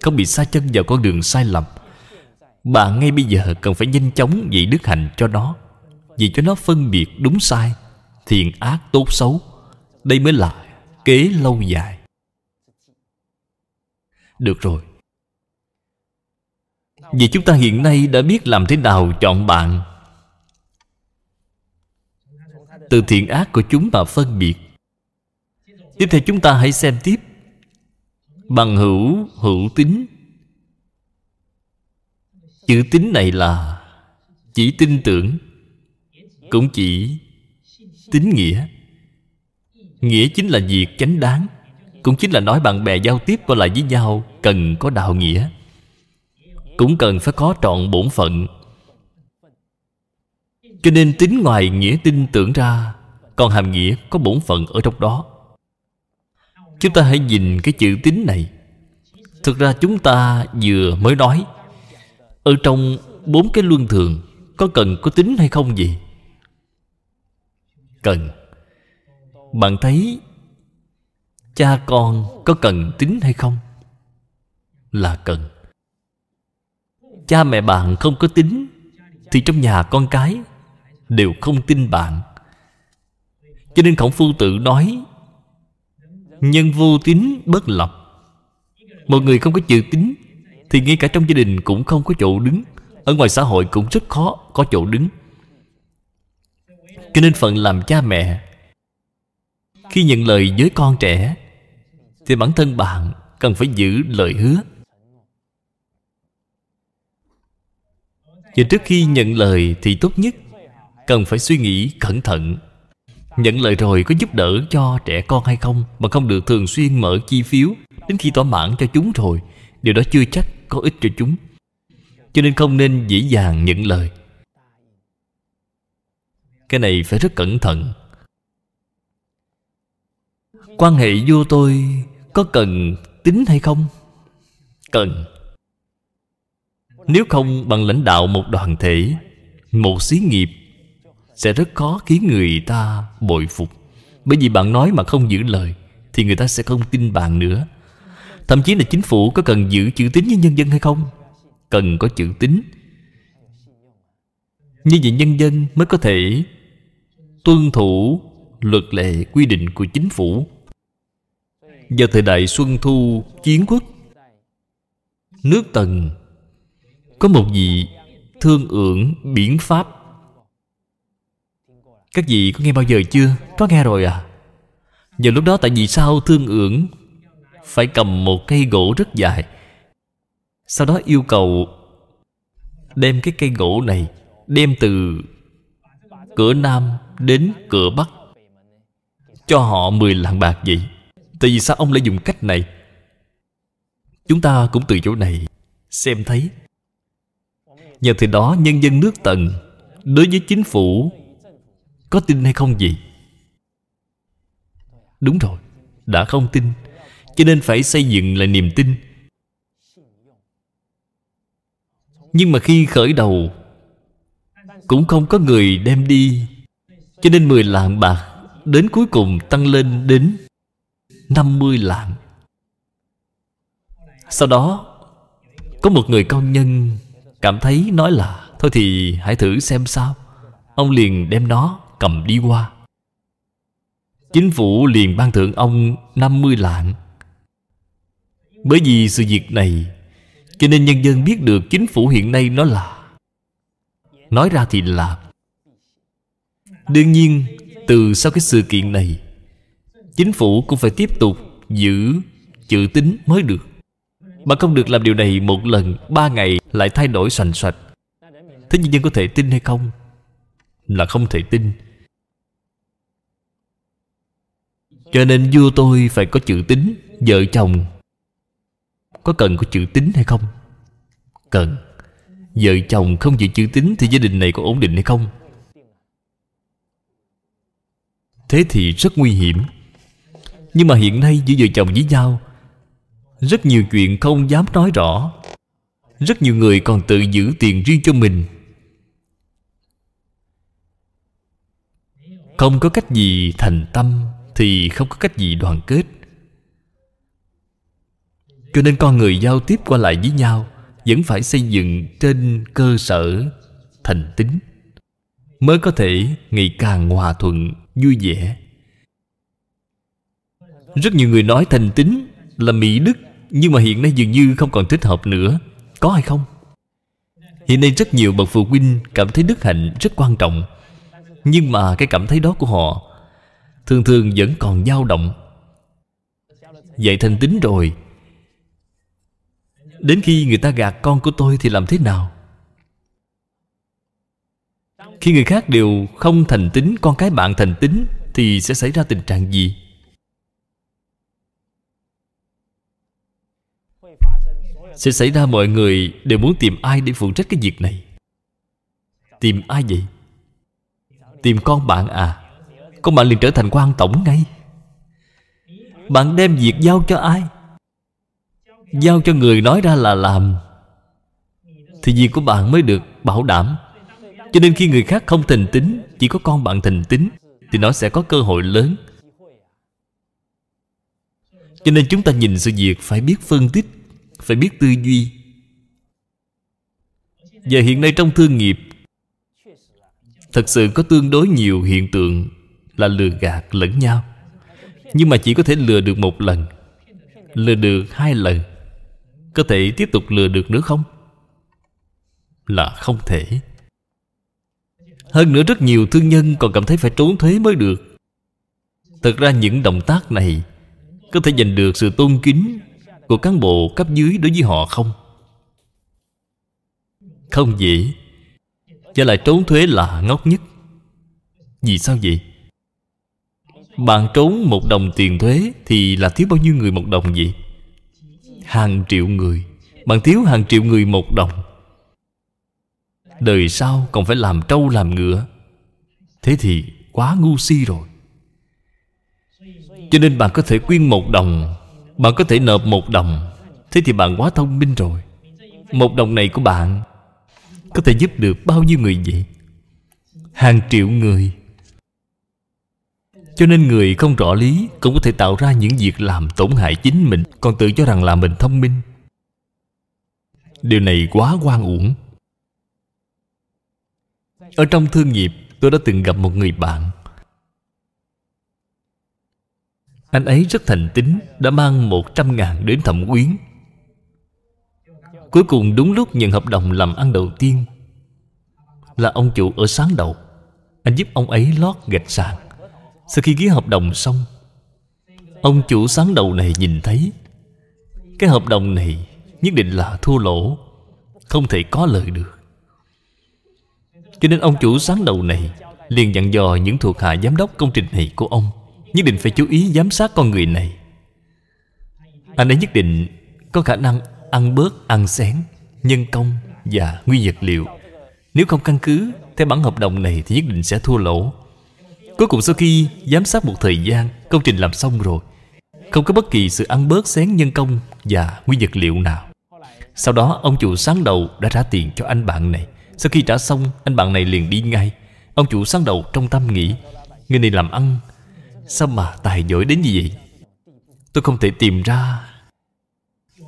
Không bị xa chân vào con đường sai lầm Bạn ngay bây giờ cần phải nhanh chóng dạy đức hạnh cho nó Vì cho nó phân biệt đúng sai Thiện ác tốt xấu đây mới là kế lâu dài được rồi vì chúng ta hiện nay đã biết làm thế nào chọn bạn từ thiện ác của chúng mà phân biệt tiếp theo chúng ta hãy xem tiếp bằng hữu hữu tính chữ tính này là chỉ tin tưởng cũng chỉ tín nghĩa Nghĩa chính là việc chánh đáng Cũng chính là nói bạn bè giao tiếp qua lại với nhau Cần có đạo nghĩa Cũng cần phải có trọn bổn phận Cho nên tính ngoài nghĩa tin tưởng ra Còn hàm nghĩa có bổn phận ở trong đó Chúng ta hãy nhìn cái chữ tính này Thực ra chúng ta vừa mới nói Ở trong bốn cái luân thường Có cần có tính hay không gì? Cần bạn thấy cha con có cần tính hay không là cần cha mẹ bạn không có tính thì trong nhà con cái đều không tin bạn cho nên khổng phu tự nói nhân vô tín bất lập một người không có chữ tính thì ngay cả trong gia đình cũng không có chỗ đứng ở ngoài xã hội cũng rất khó có chỗ đứng cho nên phận làm cha mẹ khi nhận lời với con trẻ Thì bản thân bạn cần phải giữ lời hứa Và trước khi nhận lời thì tốt nhất Cần phải suy nghĩ cẩn thận Nhận lời rồi có giúp đỡ cho trẻ con hay không Mà không được thường xuyên mở chi phiếu Đến khi thỏa mãn cho chúng rồi Điều đó chưa chắc có ích cho chúng Cho nên không nên dễ dàng nhận lời Cái này phải rất cẩn thận quan hệ vô tôi có cần tính hay không cần nếu không bằng lãnh đạo một đoàn thể một xí nghiệp sẽ rất khó khiến người ta bội phục bởi vì bạn nói mà không giữ lời thì người ta sẽ không tin bạn nữa thậm chí là chính phủ có cần giữ chữ tín với nhân dân hay không cần có chữ tín như vậy nhân dân mới có thể tuân thủ luật lệ quy định của chính phủ vào thời đại Xuân Thu Chiến Quốc Nước Tần Có một vị Thương ưởng Biển Pháp Các vị có nghe bao giờ chưa? Có nghe rồi à? Giờ lúc đó tại vì sao Thương ưởng Phải cầm một cây gỗ rất dài Sau đó yêu cầu Đem cái cây gỗ này Đem từ Cửa Nam đến cửa Bắc Cho họ 10 lạng bạc vậy Tại vì sao ông lại dùng cách này Chúng ta cũng từ chỗ này Xem thấy Nhờ thì đó nhân dân nước tận Đối với chính phủ Có tin hay không gì Đúng rồi Đã không tin Cho nên phải xây dựng lại niềm tin Nhưng mà khi khởi đầu Cũng không có người đem đi Cho nên mười lạng bạc Đến cuối cùng tăng lên đến 50 lạng Sau đó Có một người công nhân Cảm thấy nói là Thôi thì hãy thử xem sao Ông liền đem nó cầm đi qua Chính phủ liền ban thưởng ông 50 lạng Bởi vì sự việc này Cho nên nhân dân biết được chính phủ hiện nay nó là Nói ra thì là Đương nhiên Từ sau cái sự kiện này chính phủ cũng phải tiếp tục giữ chữ tín mới được mà không được làm điều này một lần ba ngày lại thay đổi sành sạch thế nhân dân có thể tin hay không là không thể tin cho nên vua tôi phải có chữ tín vợ chồng có cần có chữ tín hay không cần vợ chồng không giữ chữ tín thì gia đình này có ổn định hay không thế thì rất nguy hiểm nhưng mà hiện nay giữa vợ chồng với nhau Rất nhiều chuyện không dám nói rõ Rất nhiều người còn tự giữ tiền riêng cho mình Không có cách gì thành tâm Thì không có cách gì đoàn kết Cho nên con người giao tiếp qua lại với nhau Vẫn phải xây dựng trên cơ sở thành tính Mới có thể ngày càng hòa thuận, vui vẻ rất nhiều người nói thành tín là mỹ đức Nhưng mà hiện nay dường như không còn thích hợp nữa Có hay không? Hiện nay rất nhiều bậc phụ huynh cảm thấy đức hạnh rất quan trọng Nhưng mà cái cảm thấy đó của họ Thường thường vẫn còn dao động Dạy thành tín rồi Đến khi người ta gạt con của tôi thì làm thế nào? Khi người khác đều không thành tín Con cái bạn thành tín Thì sẽ xảy ra tình trạng gì? Sẽ xảy ra mọi người đều muốn tìm ai để phụ trách cái việc này Tìm ai vậy? Tìm con bạn à Con bạn liền trở thành quan tổng ngay Bạn đem việc giao cho ai? Giao cho người nói ra là làm Thì việc của bạn mới được bảo đảm Cho nên khi người khác không thành tính Chỉ có con bạn thành tính Thì nó sẽ có cơ hội lớn Cho nên chúng ta nhìn sự việc phải biết phân tích phải biết tư duy và hiện nay trong thương nghiệp thật sự có tương đối nhiều hiện tượng là lừa gạt lẫn nhau nhưng mà chỉ có thể lừa được một lần lừa được hai lần có thể tiếp tục lừa được nữa không là không thể hơn nữa rất nhiều thương nhân còn cảm thấy phải trốn thuế mới được thật ra những động tác này có thể giành được sự tôn kính của cán bộ cấp dưới đối với họ không không dễ Và lại trốn thuế là ngốc nhất Vì sao vậy? Bạn trốn một đồng tiền thuế Thì là thiếu bao nhiêu người một đồng vậy? Hàng triệu người Bạn thiếu hàng triệu người một đồng Đời sau còn phải làm trâu làm ngựa Thế thì quá ngu si rồi Cho nên bạn có thể quyên một đồng bạn có thể nộp một đồng Thế thì bạn quá thông minh rồi Một đồng này của bạn Có thể giúp được bao nhiêu người vậy Hàng triệu người Cho nên người không rõ lý Cũng có thể tạo ra những việc làm tổn hại chính mình Còn tự cho rằng là mình thông minh Điều này quá quan uổng Ở trong thương nghiệp Tôi đã từng gặp một người bạn Anh ấy rất thành tín Đã mang 100 ngàn đến thẩm quyến Cuối cùng đúng lúc nhận hợp đồng làm ăn đầu tiên Là ông chủ ở sáng đầu Anh giúp ông ấy lót gạch sàn Sau khi ký hợp đồng xong Ông chủ sáng đầu này nhìn thấy Cái hợp đồng này Nhất định là thua lỗ Không thể có lợi được Cho nên ông chủ sáng đầu này Liền dặn dò những thuộc hạ giám đốc công trình này của ông Nhất định phải chú ý giám sát con người này Anh ấy nhất định có khả năng ăn bớt, ăn xén Nhân công và nguyên vật liệu Nếu không căn cứ theo bản hợp đồng này thì nhất định sẽ thua lỗ Cuối cùng sau khi giám sát một thời gian Công trình làm xong rồi Không có bất kỳ sự ăn bớt xén nhân công và nguyên vật liệu nào Sau đó ông chủ sáng đầu đã trả tiền cho anh bạn này Sau khi trả xong anh bạn này liền đi ngay Ông chủ sáng đầu trong tâm nghĩ Người này làm ăn Sao mà tài giỏi đến như vậy Tôi không thể tìm ra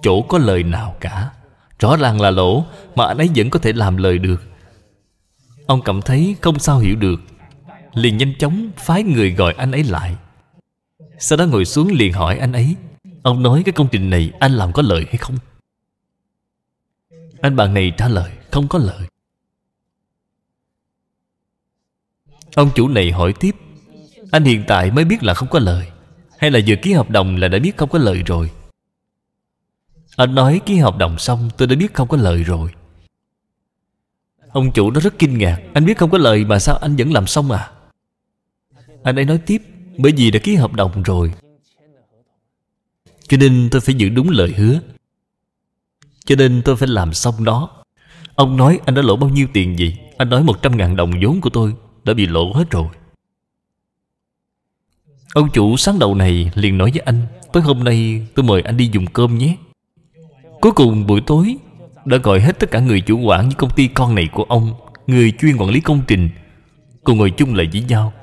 Chỗ có lời nào cả Rõ ràng là lỗ Mà anh ấy vẫn có thể làm lời được Ông cảm thấy không sao hiểu được Liền nhanh chóng phái người gọi anh ấy lại Sau đó ngồi xuống liền hỏi anh ấy Ông nói cái công trình này anh làm có lợi hay không Anh bạn này trả lời Không có lợi Ông chủ này hỏi tiếp anh hiện tại mới biết là không có lời Hay là vừa ký hợp đồng là đã biết không có lời rồi Anh nói ký hợp đồng xong tôi đã biết không có lời rồi Ông chủ nó rất kinh ngạc Anh biết không có lời mà sao anh vẫn làm xong à Anh ấy nói tiếp Bởi vì đã ký hợp đồng rồi Cho nên tôi phải giữ đúng lời hứa Cho nên tôi phải làm xong đó Ông nói anh đã lỗ bao nhiêu tiền gì Anh nói 100 ngàn đồng vốn của tôi Đã bị lỗ hết rồi Ông chủ sáng đầu này liền nói với anh "Tối hôm nay tôi mời anh đi dùng cơm nhé Cuối cùng buổi tối Đã gọi hết tất cả người chủ quản Như công ty con này của ông Người chuyên quản lý công trình Cùng ngồi chung lại với nhau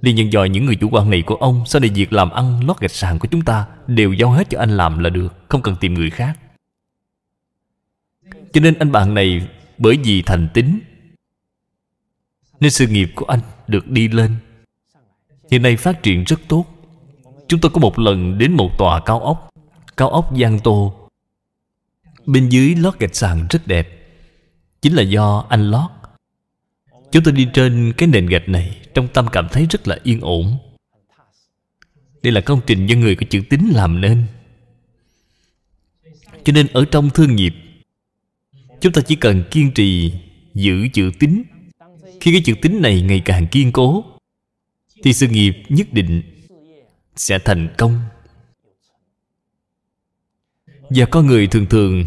liền nhận dòi những người chủ quản này của ông Sau này việc làm ăn lót gạch sàn của chúng ta Đều giao hết cho anh làm là được Không cần tìm người khác Cho nên anh bạn này Bởi vì thành tính Nên sự nghiệp của anh được đi lên hiện nay phát triển rất tốt chúng tôi có một lần đến một tòa cao ốc cao ốc giang tô bên dưới lót gạch sàn rất đẹp chính là do anh lót chúng tôi đi trên cái nền gạch này trong tâm cảm thấy rất là yên ổn đây là công trình do người có chữ tín làm nên cho nên ở trong thương nghiệp chúng ta chỉ cần kiên trì giữ chữ tín khi cái chữ tín này ngày càng kiên cố thì sự nghiệp nhất định sẽ thành công và có người thường thường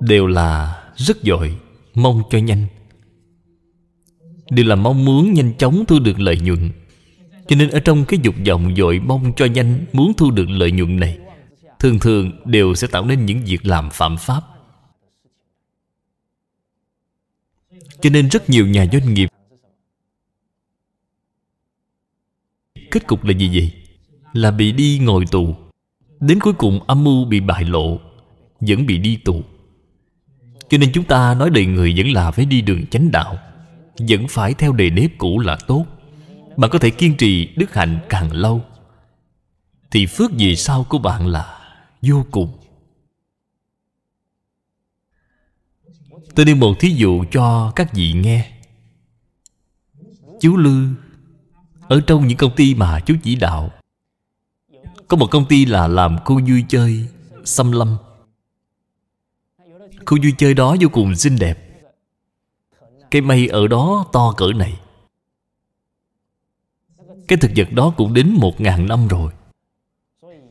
đều là rất giỏi mong cho nhanh đều là mong muốn nhanh chóng thu được lợi nhuận cho nên ở trong cái dục vọng dội mong cho nhanh muốn thu được lợi nhuận này thường thường đều sẽ tạo nên những việc làm phạm pháp cho nên rất nhiều nhà doanh nghiệp kết cục là gì vậy? Là bị đi ngồi tù Đến cuối cùng âm mưu bị bại lộ Vẫn bị đi tù Cho nên chúng ta nói đời người vẫn là phải đi đường chánh đạo Vẫn phải theo đề nếp cũ là tốt Bạn có thể kiên trì đức hạnh càng lâu Thì phước gì sau của bạn là vô cùng Tôi đưa một thí dụ cho các vị nghe Chú Lư ở trong những công ty mà chú chỉ đạo Có một công ty là làm khu vui chơi Xăm lâm Khu vui chơi đó vô cùng xinh đẹp Cây mây ở đó to cỡ này Cái thực vật đó cũng đến một ngàn năm rồi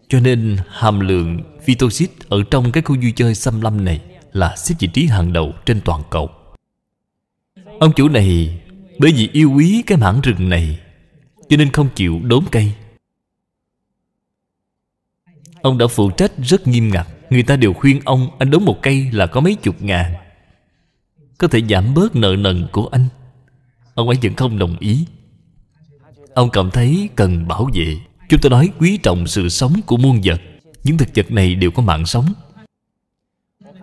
Cho nên hàm lượng phytoxit Ở trong cái khu vui chơi xâm lâm này Là xếp vị trí hàng đầu trên toàn cầu Ông chủ này Bởi vì yêu quý cái mảng rừng này cho nên không chịu đốn cây Ông đã phụ trách rất nghiêm ngặt Người ta đều khuyên ông Anh đốn một cây là có mấy chục ngàn Có thể giảm bớt nợ nần của anh Ông ấy vẫn không đồng ý Ông cảm thấy cần bảo vệ Chúng ta nói quý trọng sự sống của muôn vật Những thực vật này đều có mạng sống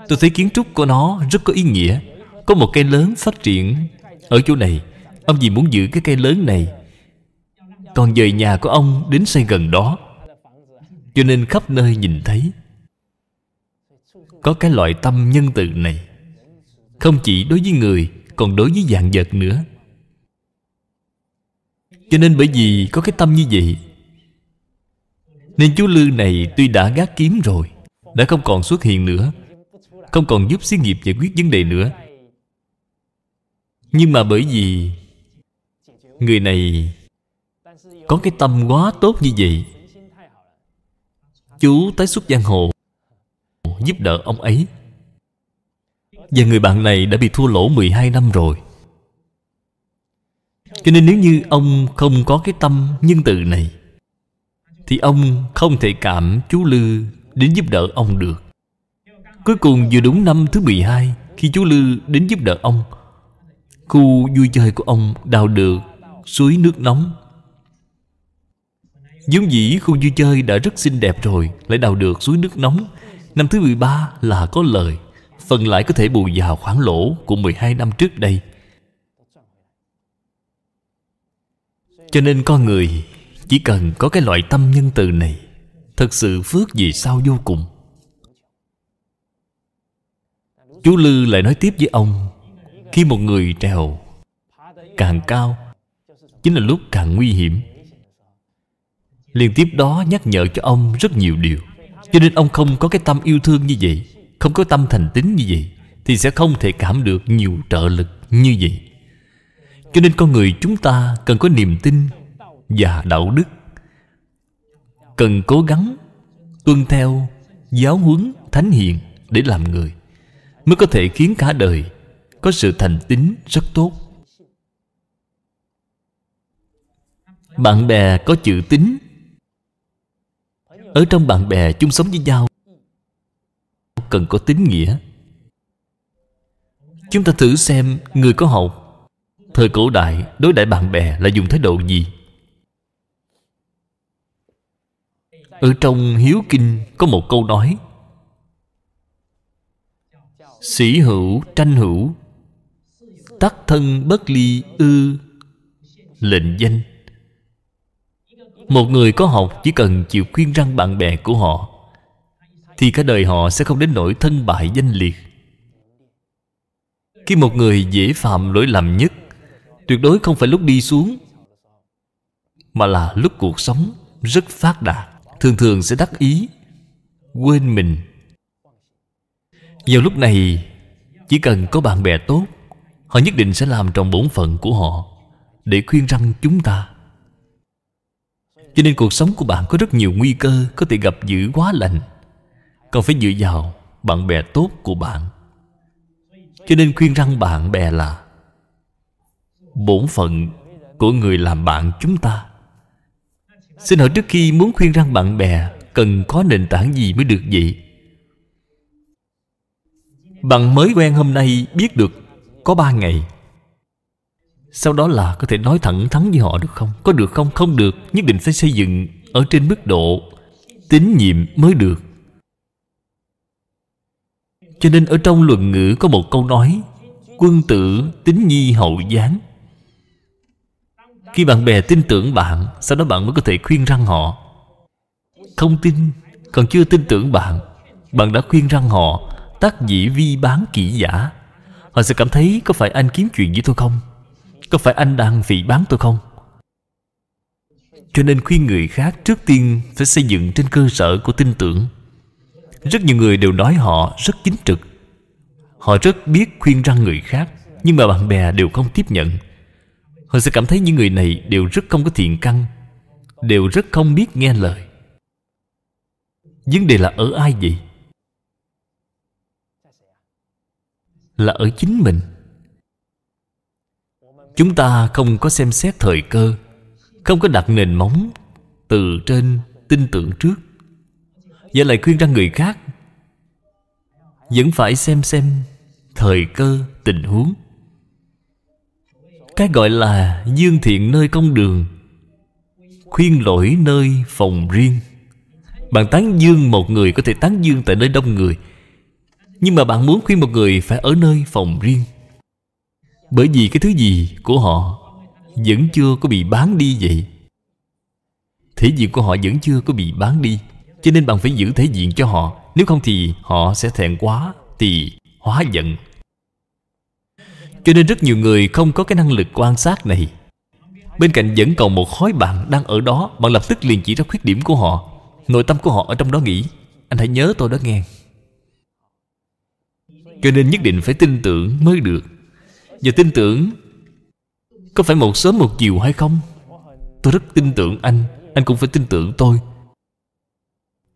Tôi thấy kiến trúc của nó rất có ý nghĩa Có một cây lớn phát triển Ở chỗ này Ông vì muốn giữ cái cây lớn này còn về nhà của ông đến xây gần đó cho nên khắp nơi nhìn thấy có cái loại tâm nhân từ này không chỉ đối với người còn đối với dạng vật nữa cho nên bởi vì có cái tâm như vậy nên chú lư này tuy đã gác kiếm rồi đã không còn xuất hiện nữa không còn giúp xí nghiệp giải quyết vấn đề nữa nhưng mà bởi vì người này có cái tâm quá tốt như vậy Chú tái xuất giang hồ Giúp đỡ ông ấy Và người bạn này đã bị thua lỗ 12 năm rồi Cho nên nếu như ông không có cái tâm nhân từ này Thì ông không thể cảm chú Lư đến giúp đỡ ông được Cuối cùng vừa đúng năm thứ 12 Khi chú Lư đến giúp đỡ ông Khu vui chơi của ông đào được suối nước nóng vốn dĩ khu vui chơi đã rất xinh đẹp rồi lại đào được suối nước nóng năm thứ 13 là có lời phần lãi có thể bù vào khoản lỗ của 12 năm trước đây cho nên con người chỉ cần có cái loại tâm nhân từ này thật sự phước gì sao vô cùng chú lư lại nói tiếp với ông khi một người trèo càng cao chính là lúc càng nguy hiểm Liên tiếp đó nhắc nhở cho ông rất nhiều điều Cho nên ông không có cái tâm yêu thương như vậy Không có tâm thành tín như vậy Thì sẽ không thể cảm được nhiều trợ lực như vậy Cho nên con người chúng ta cần có niềm tin và đạo đức Cần cố gắng tuân theo giáo huấn thánh hiền để làm người Mới có thể khiến cả đời có sự thành tín rất tốt bạn bè có chữ tín ở trong bạn bè chung sống với nhau Cần có tín nghĩa Chúng ta thử xem người có học Thời cổ đại đối đãi bạn bè là dùng thái độ gì Ở trong Hiếu Kinh có một câu nói Sĩ hữu tranh hữu Tắc thân bất ly ư Lệnh danh một người có học chỉ cần chịu khuyên răng bạn bè của họ Thì cả đời họ sẽ không đến nỗi thân bại danh liệt Khi một người dễ phạm lỗi lầm nhất Tuyệt đối không phải lúc đi xuống Mà là lúc cuộc sống rất phát đạt Thường thường sẽ đắc ý Quên mình Vào lúc này Chỉ cần có bạn bè tốt Họ nhất định sẽ làm trong bổn phận của họ Để khuyên răng chúng ta cho nên cuộc sống của bạn có rất nhiều nguy cơ Có thể gặp dữ quá lạnh, Còn phải dựa vào bạn bè tốt của bạn Cho nên khuyên răng bạn bè là Bổn phận của người làm bạn chúng ta Xin hỏi trước khi muốn khuyên răng bạn bè Cần có nền tảng gì mới được vậy Bạn mới quen hôm nay biết được Có ba ngày sau đó là có thể nói thẳng thắn với họ được không? Có được không? Không được Nhất định phải xây dựng ở trên mức độ tín nhiệm mới được Cho nên ở trong luận ngữ có một câu nói Quân tử tín nhi hậu gián Khi bạn bè tin tưởng bạn Sau đó bạn mới có thể khuyên răng họ Không tin Còn chưa tin tưởng bạn Bạn đã khuyên răng họ Tác dĩ vi bán kỹ giả Họ sẽ cảm thấy có phải anh kiếm chuyện với tôi không có phải anh đang vị bán tôi không Cho nên khuyên người khác Trước tiên phải xây dựng trên cơ sở của tin tưởng Rất nhiều người đều nói họ rất chính trực Họ rất biết khuyên răng người khác Nhưng mà bạn bè đều không tiếp nhận Họ sẽ cảm thấy những người này đều rất không có thiện căn Đều rất không biết nghe lời Vấn đề là ở ai vậy? Là ở chính mình Chúng ta không có xem xét thời cơ Không có đặt nền móng Từ trên tin tưởng trước Và lại khuyên ra người khác Vẫn phải xem xem Thời cơ, tình huống Cái gọi là dương thiện nơi công đường Khuyên lỗi nơi phòng riêng Bạn tán dương một người có thể tán dương tại nơi đông người Nhưng mà bạn muốn khuyên một người phải ở nơi phòng riêng bởi vì cái thứ gì của họ Vẫn chưa có bị bán đi vậy Thể diện của họ vẫn chưa có bị bán đi Cho nên bạn phải giữ thể diện cho họ Nếu không thì họ sẽ thẹn quá Thì hóa giận Cho nên rất nhiều người không có cái năng lực quan sát này Bên cạnh vẫn còn một khói bạn đang ở đó Bạn lập tức liền chỉ ra khuyết điểm của họ Nội tâm của họ ở trong đó nghĩ Anh hãy nhớ tôi đó nghe Cho nên nhất định phải tin tưởng mới được và tin tưởng có phải một sớm một chiều hay không tôi rất tin tưởng anh anh cũng phải tin tưởng tôi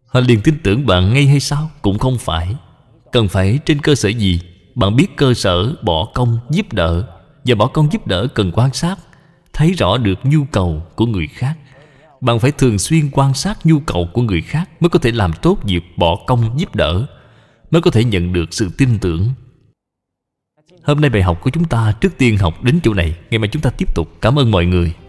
họ liền tin tưởng bạn ngay hay sao cũng không phải cần phải trên cơ sở gì bạn biết cơ sở bỏ công giúp đỡ và bỏ công giúp đỡ cần quan sát thấy rõ được nhu cầu của người khác bạn phải thường xuyên quan sát nhu cầu của người khác mới có thể làm tốt việc bỏ công giúp đỡ mới có thể nhận được sự tin tưởng Hôm nay bài học của chúng ta trước tiên học đến chỗ này Ngày mai chúng ta tiếp tục Cảm ơn mọi người